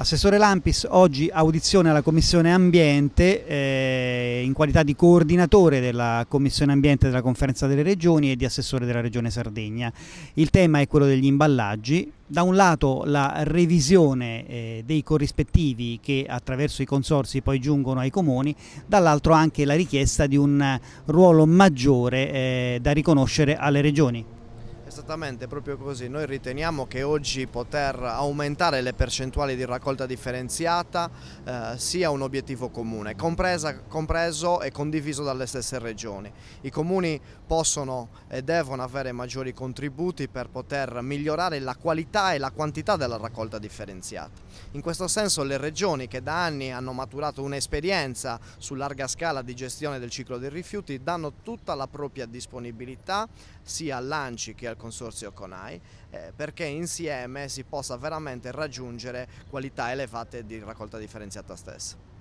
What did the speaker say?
Assessore Lampis, oggi audizione alla Commissione Ambiente eh, in qualità di coordinatore della Commissione Ambiente della Conferenza delle Regioni e di assessore della Regione Sardegna. Il tema è quello degli imballaggi. Da un lato la revisione eh, dei corrispettivi che attraverso i consorsi poi giungono ai comuni, dall'altro anche la richiesta di un eh, ruolo maggiore eh, da riconoscere alle regioni. Esattamente, proprio così. Noi riteniamo che oggi poter aumentare le percentuali di raccolta differenziata eh, sia un obiettivo comune, compresa, compreso e condiviso dalle stesse regioni. I comuni possono e devono avere maggiori contributi per poter migliorare la qualità e la quantità della raccolta differenziata. In questo senso le regioni che da anni hanno maturato un'esperienza su larga scala di gestione del ciclo dei rifiuti danno tutta la propria disponibilità sia a Lanci che al consorzio CONAI eh, perché insieme si possa veramente raggiungere qualità elevate di raccolta differenziata stessa.